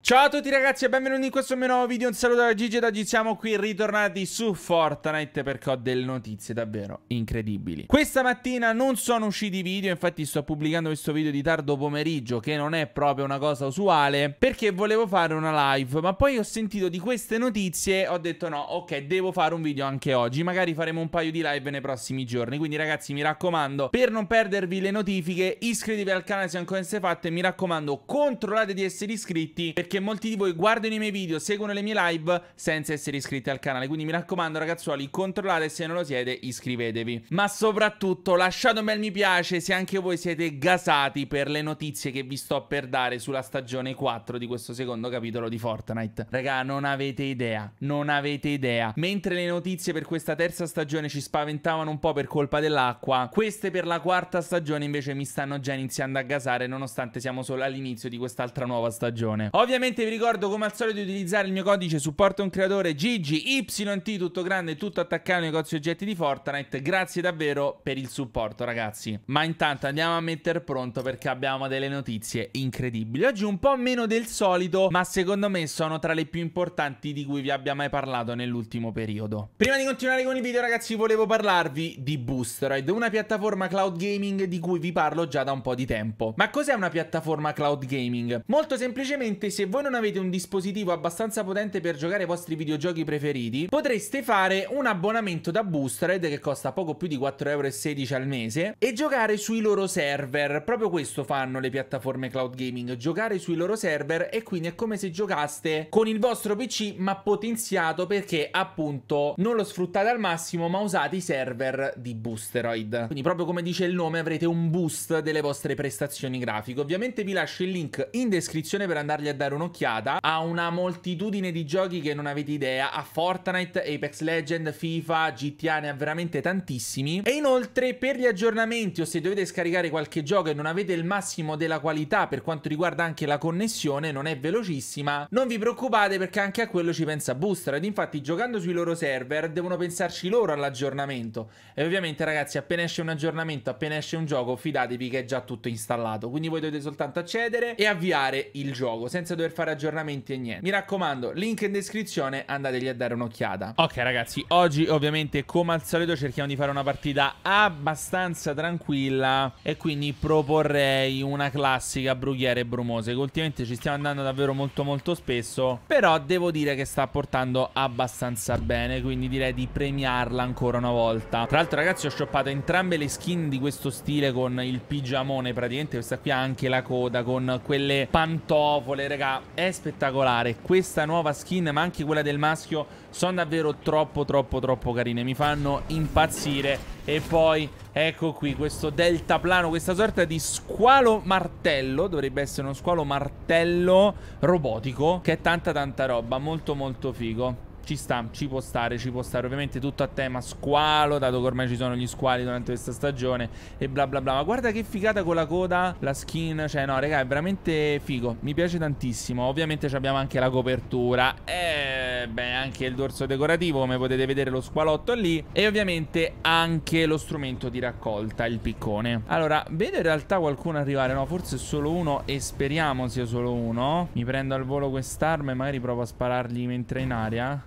Ciao a tutti ragazzi e benvenuti in questo mio nuovo video, un saluto da Gigi ed oggi siamo qui ritornati su Fortnite perché ho delle notizie davvero incredibili Questa mattina non sono usciti video, infatti sto pubblicando questo video di tardo pomeriggio che non è proprio una cosa usuale Perché volevo fare una live, ma poi ho sentito di queste notizie e ho detto no, ok devo fare un video anche oggi Magari faremo un paio di live nei prossimi giorni, quindi ragazzi mi raccomando per non perdervi le notifiche Iscrivetevi al canale se ancora non siete fatte, mi raccomando controllate di essere iscritti perché molti di voi guardano i miei video, seguono le mie live senza essere iscritti al canale. Quindi mi raccomando ragazzuoli, controllate se non lo siete, iscrivetevi. Ma soprattutto lasciate un bel mi piace se anche voi siete gasati per le notizie che vi sto per dare sulla stagione 4 di questo secondo capitolo di Fortnite. Raga, non avete idea, non avete idea. Mentre le notizie per questa terza stagione ci spaventavano un po' per colpa dell'acqua, queste per la quarta stagione invece mi stanno già iniziando a gasare nonostante siamo solo all'inizio di quest'altra nuova stagione. Ovviamente Ovviamente vi ricordo come al solito di utilizzare il mio codice supporto un creatore GGYT tutto grande tutto attaccato ai negozi oggetti di Fortnite. Grazie davvero per il supporto ragazzi. Ma intanto andiamo a mettere pronto perché abbiamo delle notizie incredibili. Oggi un po' meno del solito ma secondo me sono tra le più importanti di cui vi abbia mai parlato nell'ultimo periodo. Prima di continuare con i video ragazzi volevo parlarvi di Boosteroid, una piattaforma cloud gaming di cui vi parlo già da un po' di tempo. Ma cos'è una piattaforma cloud gaming? Molto semplicemente se voi non avete un dispositivo abbastanza potente per giocare i vostri videogiochi preferiti, potreste fare un abbonamento da Boostred che costa poco più di 4,16€ al mese e giocare sui loro server. Proprio questo fanno le piattaforme cloud gaming, giocare sui loro server e quindi è come se giocaste con il vostro PC ma potenziato perché appunto non lo sfruttate al massimo ma usate i server di Boosteroid. Quindi proprio come dice il nome avrete un boost delle vostre prestazioni grafiche. Ovviamente vi lascio il link in descrizione per andargli a dare un un'occhiata a una moltitudine di giochi che non avete idea, a Fortnite, Apex Legend, FIFA, GTA, ne ha veramente tantissimi. E inoltre per gli aggiornamenti o se dovete scaricare qualche gioco e non avete il massimo della qualità per quanto riguarda anche la connessione, non è velocissima, non vi preoccupate perché anche a quello ci pensa Booster. Ed infatti giocando sui loro server devono pensarci loro all'aggiornamento. E ovviamente ragazzi appena esce un aggiornamento, appena esce un gioco, fidatevi che è già tutto installato. Quindi voi dovete soltanto accedere e avviare il gioco senza dover per fare aggiornamenti e niente. Mi raccomando, link in descrizione, andategli a dare un'occhiata. Ok ragazzi, oggi ovviamente come al solito cerchiamo di fare una partita abbastanza tranquilla e quindi proporrei una classica brughiere brumose che ultimamente ci stiamo andando davvero molto molto spesso, però devo dire che sta portando abbastanza bene, quindi direi di premiarla ancora una volta. Tra l'altro ragazzi ho shoppato entrambe le skin di questo stile con il pigiamone praticamente, questa qui ha anche la coda con quelle pantofole, raga, è spettacolare questa nuova skin, ma anche quella del maschio, sono davvero troppo, troppo, troppo carine. Mi fanno impazzire. E poi, ecco qui, questo deltaplano, questa sorta di squalo martello. Dovrebbe essere uno squalo martello robotico, che è tanta, tanta roba. Molto, molto figo. Ci sta, ci può stare, ci può stare. Ovviamente tutto a tema squalo, dato che ormai ci sono gli squali durante questa stagione e bla bla bla. Ma guarda che figata con la coda, la skin. Cioè, no, raga, è veramente figo. Mi piace tantissimo. Ovviamente abbiamo anche la copertura. E eh, beh, anche il dorso decorativo, come potete vedere lo squalotto lì. E ovviamente anche lo strumento di raccolta, il piccone. Allora, vedo in realtà qualcuno arrivare. No, forse solo uno e speriamo sia solo uno. Mi prendo al volo quest'arma e magari provo a sparargli mentre è in aria.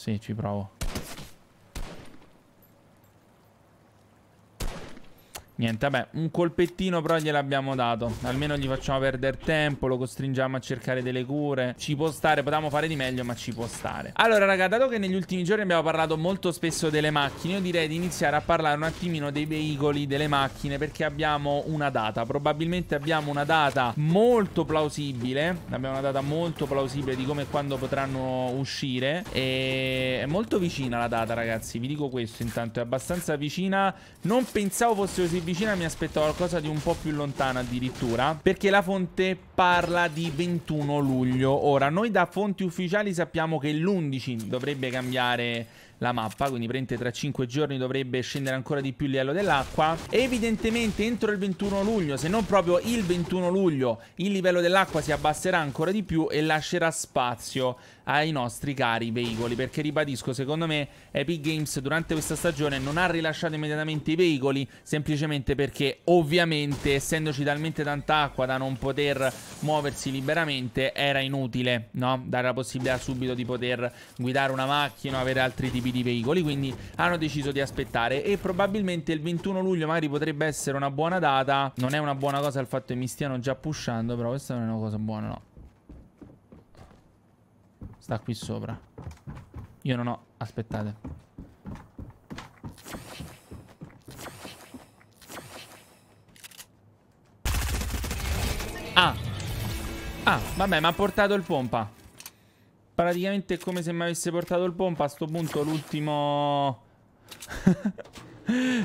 Sì, ci provo. Niente, vabbè, un colpettino però gliel'abbiamo dato. Almeno gli facciamo perdere tempo, lo costringiamo a cercare delle cure. Ci può stare, potevamo fare di meglio, ma ci può stare. Allora, raga, dato che negli ultimi giorni abbiamo parlato molto spesso delle macchine, io direi di iniziare a parlare un attimino dei veicoli, delle macchine, perché abbiamo una data. Probabilmente abbiamo una data molto plausibile. Abbiamo una data molto plausibile di come e quando potranno uscire. E è molto vicina la data, ragazzi. Vi dico questo intanto, è abbastanza vicina. Non pensavo fosse così vicina vicina mi aspettavo qualcosa di un po' più lontano addirittura Perché la fonte parla di 21 luglio Ora, noi da fonti ufficiali sappiamo che l'11 dovrebbe cambiare la mappa Quindi prende tra 5 giorni dovrebbe scendere ancora di più il livello dell'acqua Evidentemente entro il 21 luglio, se non proprio il 21 luglio Il livello dell'acqua si abbasserà ancora di più e lascerà spazio ai nostri cari veicoli perché ribadisco secondo me Epic Games durante questa stagione non ha rilasciato immediatamente i veicoli semplicemente perché ovviamente essendoci talmente tanta acqua da non poter muoversi liberamente era inutile no? dare la possibilità subito di poter guidare una macchina o avere altri tipi di veicoli quindi hanno deciso di aspettare e probabilmente il 21 luglio magari potrebbe essere una buona data non è una buona cosa il fatto che mi stiano già pushando però questa non è una cosa buona no sta qui sopra. Io non ho... Aspettate. Ah! Ah, vabbè, mi ha portato il pompa. Praticamente è come se mi avesse portato il pompa. A sto punto l'ultimo...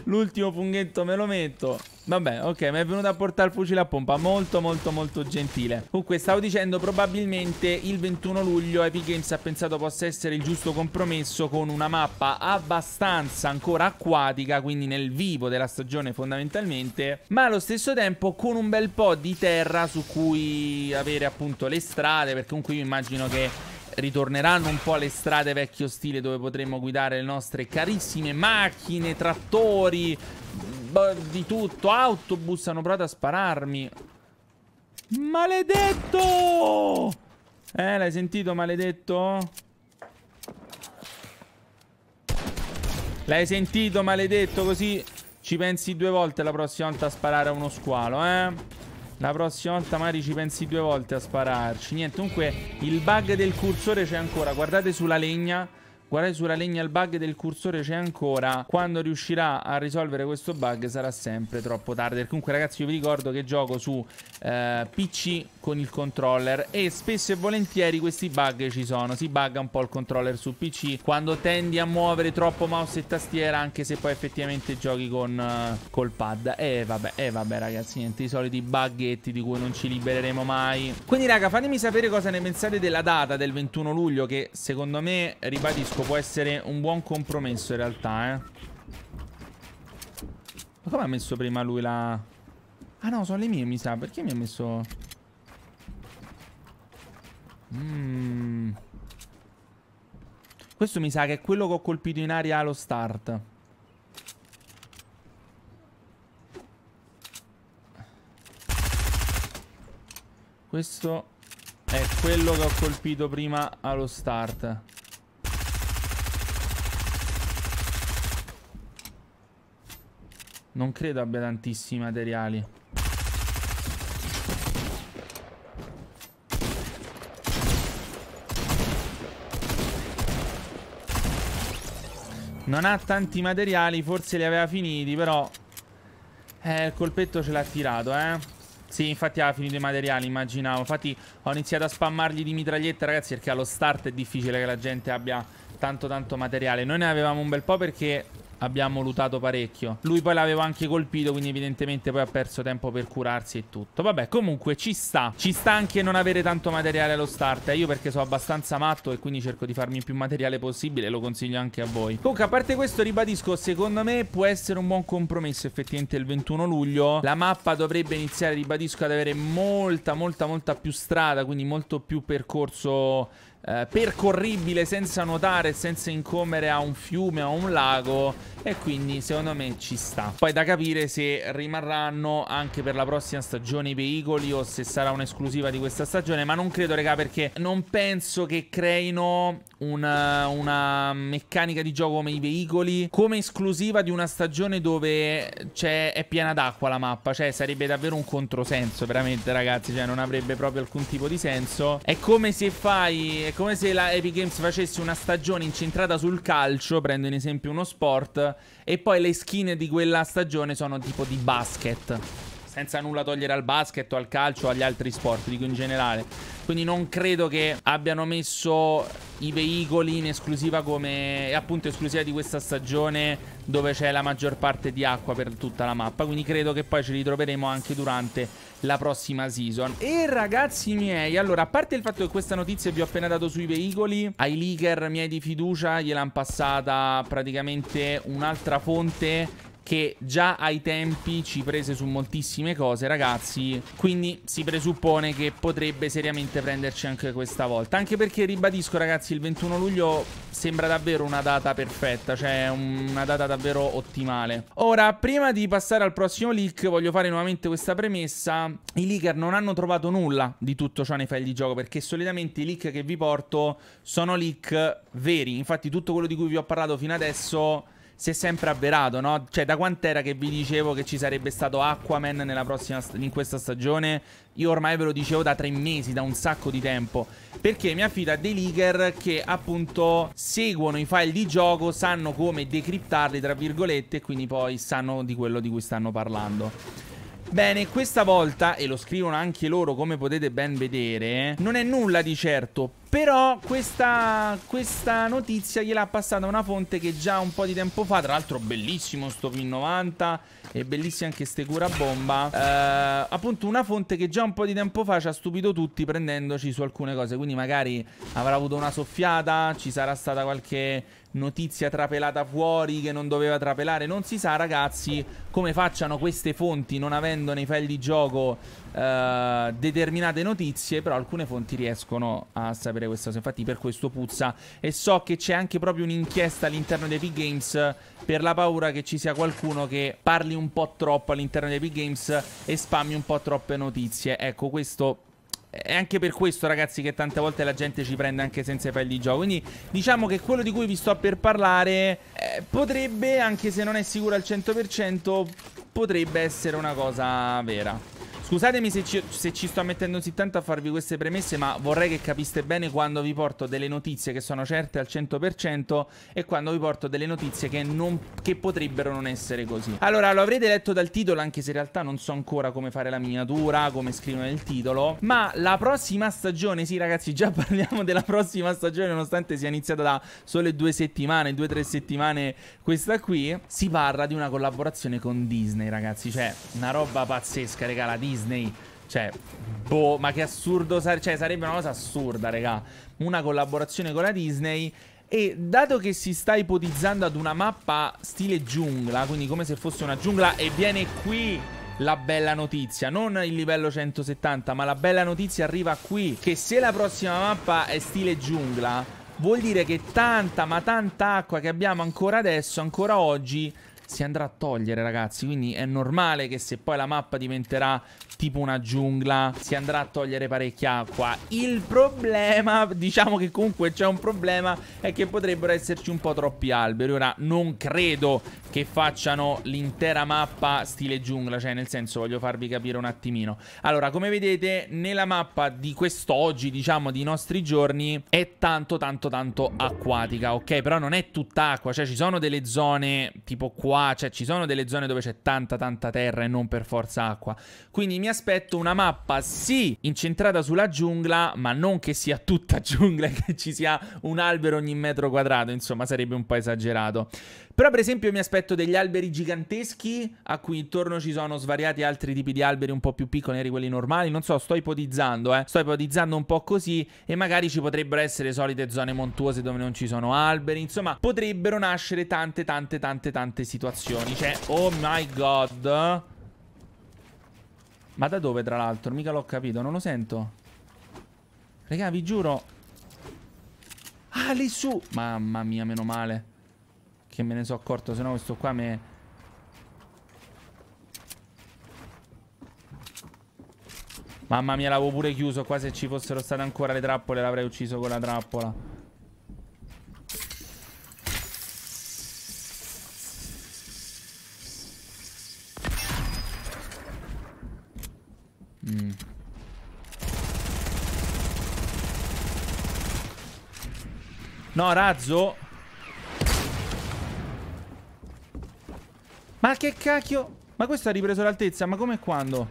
l'ultimo funghetto me lo metto. Vabbè, ok, mi è venuto a portare il fucile a pompa Molto, molto, molto gentile Comunque, stavo dicendo, probabilmente il 21 luglio Epic Games ha pensato possa essere il giusto compromesso Con una mappa abbastanza ancora acquatica Quindi nel vivo della stagione fondamentalmente Ma allo stesso tempo con un bel po' di terra su cui avere appunto le strade Perché comunque io immagino che ritorneranno un po' alle strade vecchio stile dove potremo guidare le nostre carissime macchine, trattori, di tutto, autobus, hanno provato a spararmi. Maledetto! Eh, l'hai sentito, maledetto? L'hai sentito, maledetto, così ci pensi due volte la prossima volta a sparare a uno squalo, eh? La prossima volta Mari ci pensi due volte a spararci. Niente, comunque il bug del cursore c'è ancora. Guardate sulla legna. Guardai sulla legna il bug del cursore c'è ancora. Quando riuscirà a risolvere questo bug sarà sempre troppo tardi. Comunque ragazzi io vi ricordo che gioco su eh, PC con il controller e spesso e volentieri questi bug ci sono. Si bugga un po' il controller su PC quando tendi a muovere troppo mouse e tastiera anche se poi effettivamente giochi con uh, col pad. E vabbè, e vabbè ragazzi, niente, i soliti bughetti di cui non ci libereremo mai. Quindi raga, fatemi sapere cosa ne pensate della data del 21 luglio che secondo me, ribadisco, Ecco, può essere un buon compromesso in realtà, eh. Ma come ha messo prima lui la... Ah no, sono le mie, mi sa. Perché mi ha messo... Mmm... Questo mi sa che è quello che ho colpito in aria allo start. Questo è quello che ho colpito prima allo start. Non credo abbia tantissimi materiali. Non ha tanti materiali, forse li aveva finiti, però... Eh, il colpetto ce l'ha tirato, eh. Sì, infatti aveva finito i materiali, immaginavo. Infatti ho iniziato a spammargli di mitragliette, ragazzi, perché allo start è difficile che la gente abbia tanto tanto materiale. Noi ne avevamo un bel po' perché abbiamo lutato parecchio. Lui poi l'aveva anche colpito, quindi evidentemente poi ha perso tempo per curarsi e tutto. Vabbè, comunque ci sta. Ci sta anche non avere tanto materiale allo start. Eh? Io perché sono abbastanza matto e quindi cerco di farmi più materiale possibile, lo consiglio anche a voi. Comunque, a parte questo, ribadisco, secondo me può essere un buon compromesso effettivamente il 21 luglio. La mappa dovrebbe iniziare, ribadisco, ad avere molta, molta, molta più strada, quindi molto più percorso eh, percorribile senza nuotare, senza incombere a un fiume o a un lago e quindi secondo me ci sta. Poi da capire se rimarranno anche per la prossima stagione i veicoli o se sarà un'esclusiva di questa stagione, ma non credo raga perché non penso che creino una, eh, una meccanica di gioco come i veicoli come esclusiva di una stagione dove cioè, è piena d'acqua la mappa, cioè sarebbe davvero un controsenso veramente ragazzi, cioè non avrebbe proprio alcun tipo di senso. È come se fai come se la Epic Games facesse una stagione incentrata sul calcio, prendo in esempio uno sport, e poi le skin di quella stagione sono tipo di basket. Senza nulla togliere al basket o al calcio o agli altri sport, dico in generale. Quindi non credo che abbiano messo i veicoli in esclusiva come... Appunto esclusiva di questa stagione dove c'è la maggior parte di acqua per tutta la mappa. Quindi credo che poi ci ritroveremo anche durante la prossima season. E ragazzi miei, allora, a parte il fatto che questa notizia vi ho appena dato sui veicoli, ai leaker miei di fiducia gliel'hanno passata praticamente un'altra fonte che già ai tempi ci prese su moltissime cose, ragazzi. Quindi si presuppone che potrebbe seriamente prenderci anche questa volta. Anche perché, ribadisco, ragazzi, il 21 luglio sembra davvero una data perfetta, cioè una data davvero ottimale. Ora, prima di passare al prossimo leak, voglio fare nuovamente questa premessa. I leaker non hanno trovato nulla di tutto ciò nei file di gioco, perché solitamente i leak che vi porto sono leak veri. Infatti, tutto quello di cui vi ho parlato fino adesso si è sempre avverato, no? Cioè, da quant'era che vi dicevo che ci sarebbe stato Aquaman in questa stagione? Io ormai ve lo dicevo da tre mesi, da un sacco di tempo. Perché mi affida a dei leaker che appunto seguono i file di gioco, sanno come decriptarli, tra virgolette, e quindi poi sanno di quello di cui stanno parlando. Bene, questa volta, e lo scrivono anche loro come potete ben vedere, non è nulla di certo però questa, questa notizia gliel'ha passata una fonte che già un po' di tempo fa, tra l'altro bellissimo sto Pin 90 e bellissime anche ste cura bomba, eh, appunto una fonte che già un po' di tempo fa ci ha stupito tutti prendendoci su alcune cose, quindi magari avrà avuto una soffiata, ci sarà stata qualche notizia trapelata fuori che non doveva trapelare, non si sa ragazzi come facciano queste fonti non avendo nei file di gioco eh, determinate notizie, però alcune fonti riescono a sapere sapere questa cosa. Infatti, per questo puzza. E so che c'è anche proprio un'inchiesta all'interno di Epic Games eh, per la paura che ci sia qualcuno che parli un po' troppo all'interno di Epic Games eh, e spammi un po' troppe notizie. Ecco, questo è anche per questo, ragazzi, che tante volte la gente ci prende anche senza i file di gioco. Quindi diciamo che quello di cui vi sto per parlare eh, potrebbe, anche se non è sicuro al 100%, potrebbe essere una cosa vera. Scusatemi se ci, se ci, sto mettendo così tanto a farvi queste premesse, ma vorrei che capiste bene quando vi porto delle notizie che sono certe al 100% e quando vi porto delle notizie che, non, che potrebbero non essere così. Allora, lo avrete letto dal titolo, anche se in realtà non so ancora come fare la miniatura, come scrivere il titolo, ma la prossima stagione, sì ragazzi, già parliamo della prossima stagione, nonostante sia iniziata da sole due settimane, due o tre settimane questa qui, si parla di una collaborazione con Disney, ragazzi, cioè una roba pazzesca, regala Disney Disney. Cioè, boh, ma che assurdo, sare cioè sarebbe una cosa assurda, raga. Una collaborazione con la Disney. E dato che si sta ipotizzando ad una mappa stile giungla, quindi come se fosse una giungla, e viene qui la bella notizia, non il livello 170, ma la bella notizia arriva qui, che se la prossima mappa è stile giungla, vuol dire che tanta, ma tanta acqua che abbiamo ancora adesso, ancora oggi, si andrà a togliere, ragazzi. Quindi è normale che se poi la mappa diventerà tipo una giungla, si andrà a togliere parecchia acqua. Il problema, diciamo che comunque c'è un problema, è che potrebbero esserci un po' troppi alberi. Ora, non credo che facciano l'intera mappa stile giungla, cioè nel senso voglio farvi capire un attimino. Allora, come vedete, nella mappa di quest'oggi, diciamo, di nostri giorni, è tanto, tanto, tanto acquatica, ok? Però non è tutta acqua, cioè ci sono delle zone tipo qua acqua, cioè ci sono delle zone dove c'è tanta tanta terra e non per forza acqua. Quindi mi aspetto una mappa sì incentrata sulla giungla, ma non che sia tutta giungla e che ci sia un albero ogni metro quadrato, insomma sarebbe un po' esagerato. Però per esempio mi aspetto degli alberi giganteschi a cui intorno ci sono svariati altri tipi di alberi un po' più piccoli, eri quelli normali, non so, sto ipotizzando, eh. Sto ipotizzando un po' così e magari ci potrebbero essere solite zone montuose dove non ci sono alberi, insomma, potrebbero nascere tante tante tante tante situazioni. Cioè, oh my god. Ma da dove tra l'altro? Mica l'ho capito, non lo sento. Raga, vi giuro. Ah, lì su. Mamma mia, meno male. Che me ne sono accorto, se no questo qua me... Mamma mia, l'avevo pure chiuso qua. Se ci fossero state ancora le trappole, l'avrei ucciso con la trappola. Mm. No, razzo. Ma che cacchio? Ma questo ha ripreso l'altezza, ma come e quando?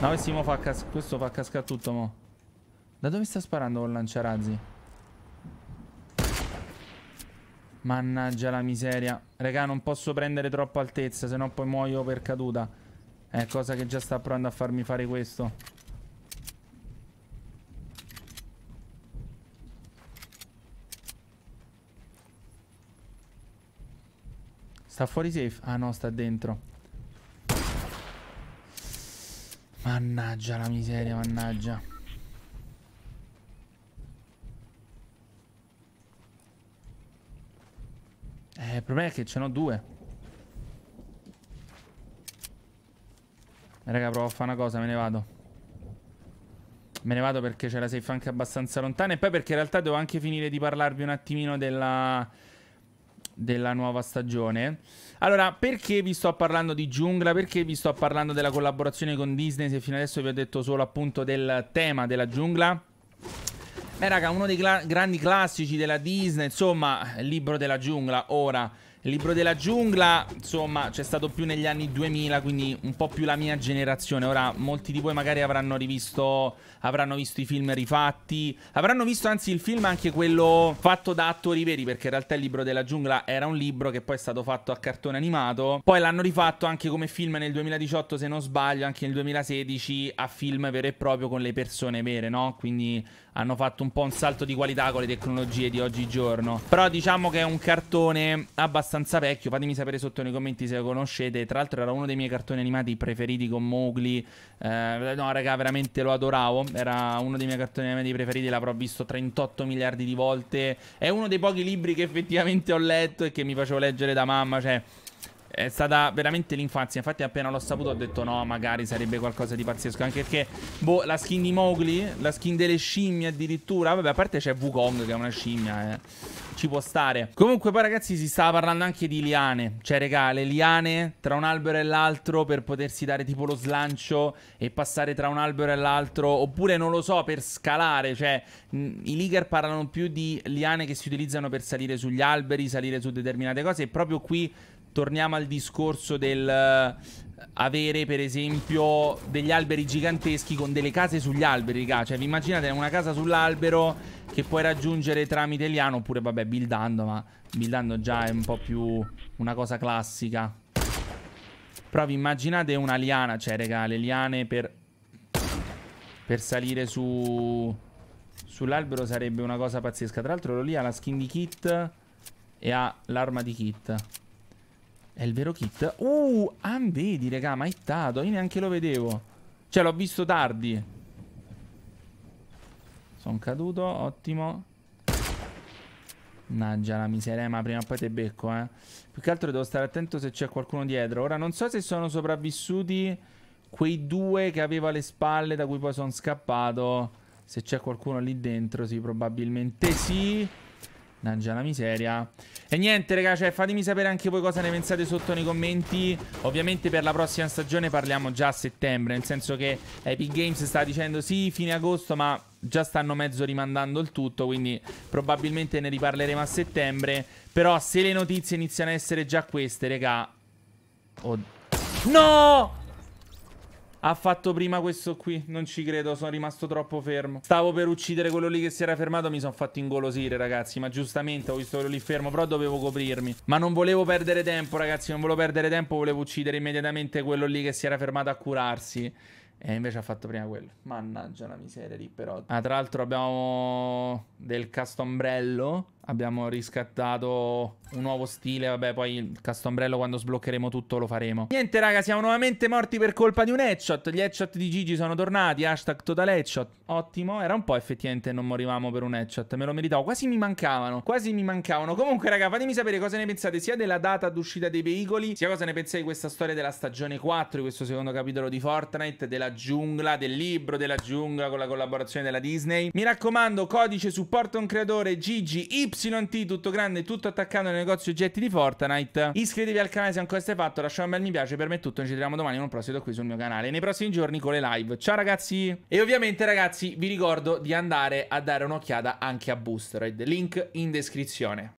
No, questo fa, cas questo fa cascare tutto, mo. Da dove sta sparando col lanciarazzi? Mannaggia la miseria. Raga, non posso prendere troppa altezza, se no poi muoio per caduta. È cosa che già sta provando a farmi fare questo. Sta fuori safe? Ah no, sta dentro. Mannaggia la miseria, mannaggia. Eh, il problema è che ce n'ho due. Raga, provo a fare una cosa, me ne vado. Me ne vado perché c'è la safe anche abbastanza lontana e poi perché in realtà devo anche finire di parlarvi un attimino della della nuova stagione. Allora, perché vi sto parlando di giungla? Perché vi sto parlando della collaborazione con Disney? Se fino adesso vi ho detto solo appunto del tema della giungla. Beh, raga, uno dei cla grandi classici della Disney, insomma, il libro della giungla, ora il libro della giungla, insomma, c'è stato più negli anni 2000, quindi un po' più la mia generazione. Ora, molti di voi magari avranno rivisto, avranno visto i film rifatti, avranno visto anzi il film anche quello fatto da attori veri, perché in realtà il libro della giungla era un libro che poi è stato fatto a cartone animato. Poi l'hanno rifatto anche come film nel 2018, se non sbaglio, anche nel 2016, a film vero e proprio con le persone vere, no? Quindi hanno fatto un po' un salto di qualità con le tecnologie di oggigiorno. Però diciamo che è un cartone abbastanza abbastanza vecchio. Fatemi sapere sotto nei commenti se lo conoscete. Tra l'altro, era uno dei miei cartoni animati preferiti con Mowgli. Eh, no, raga, veramente lo adoravo. Era uno dei miei cartoni animati preferiti. L'avrò visto 38 miliardi di volte. È uno dei pochi libri che effettivamente ho letto e che mi facevo leggere da mamma. Cioè. È stata veramente l'infanzia. Infatti, appena l'ho saputo, ho detto no, magari sarebbe qualcosa di pazzesco. Anche perché, boh, la skin di Mowgli, la skin delle scimmie addirittura. Vabbè, a parte c'è Wukong che è una scimmia, eh ci può stare. Comunque poi ragazzi si stava parlando anche di liane. Cioè regà, le liane tra un albero e l'altro per potersi dare tipo lo slancio e passare tra un albero e l'altro. Oppure non lo so, per scalare. Cioè i leaker parlano più di liane che si utilizzano per salire sugli alberi, salire su determinate cose. E proprio qui torniamo al discorso del avere per esempio degli alberi giganteschi con delle case sugli alberi, raga. Cioè, vi immaginate una casa sull'albero che puoi raggiungere tramite liano oppure, vabbè, buildando, ma buildando già è un po' più una cosa classica. Però vi immaginate una liana, cioè, raga, le liane per, per salire su sull'albero sarebbe una cosa pazzesca. Tra l'altro, lì ha la skin di Kit e ha l'arma di Kit. È il vero kit. Uh, ah, vedi, raga, ma è stato. Io neanche lo vedevo. Cioè, l'ho visto tardi. Sono caduto, ottimo. Mannaggia la miseria, ma prima o poi te becco, eh. Più che altro devo stare attento se c'è qualcuno dietro. Ora, non so se sono sopravvissuti quei due che avevo alle spalle da cui poi sono scappato. Se c'è qualcuno lì dentro, sì, probabilmente sì. Mannaggia la miseria. E niente, ragazzi, cioè, fatemi sapere anche voi cosa ne pensate sotto nei commenti. Ovviamente per la prossima stagione parliamo già a settembre, nel senso che Epic Games sta dicendo sì, fine agosto, ma già stanno mezzo rimandando il tutto, quindi probabilmente ne riparleremo a settembre. Però se le notizie iniziano a essere già queste, raga... Oh... No! Ha fatto prima questo qui, non ci credo, sono rimasto troppo fermo. Stavo per uccidere quello lì che si era fermato, mi sono fatto ingolosire, ragazzi. Ma giustamente ho visto quello lì fermo, però dovevo coprirmi. Ma non volevo perdere tempo, ragazzi, non volevo perdere tempo, volevo uccidere immediatamente quello lì che si era fermato a curarsi. E invece ha fatto prima quello. Mannaggia la miseria lì, però. Ah, tra l'altro abbiamo del castombrello abbiamo riscattato un nuovo stile. Vabbè, poi il castombrello quando sbloccheremo tutto lo faremo. Niente, raga, siamo nuovamente morti per colpa di un headshot. Gli headshot di Gigi sono tornati. Hashtag total headshot. Ottimo. Era un po' effettivamente non morivamo per un headshot. Me lo meritavo. Quasi mi mancavano. Quasi mi mancavano. Comunque, raga, fatemi sapere cosa ne pensate sia della data d'uscita dei veicoli, sia cosa ne pensate di questa storia della stagione 4, di questo secondo capitolo di Fortnite, della giungla, del libro della giungla con la collaborazione della Disney. Mi raccomando, codice supporto un creatore Gigi Y YT, tutto grande, tutto attaccato nel negozio oggetti di Fortnite. Iscrivetevi al canale se ancora stai fatto, lasciate un bel mi piace, per me è tutto, ci vediamo domani in un prossimo qui sul mio canale, nei prossimi giorni con le live. Ciao ragazzi! E ovviamente ragazzi vi ricordo di andare a dare un'occhiata anche a Boosteroid, link in descrizione.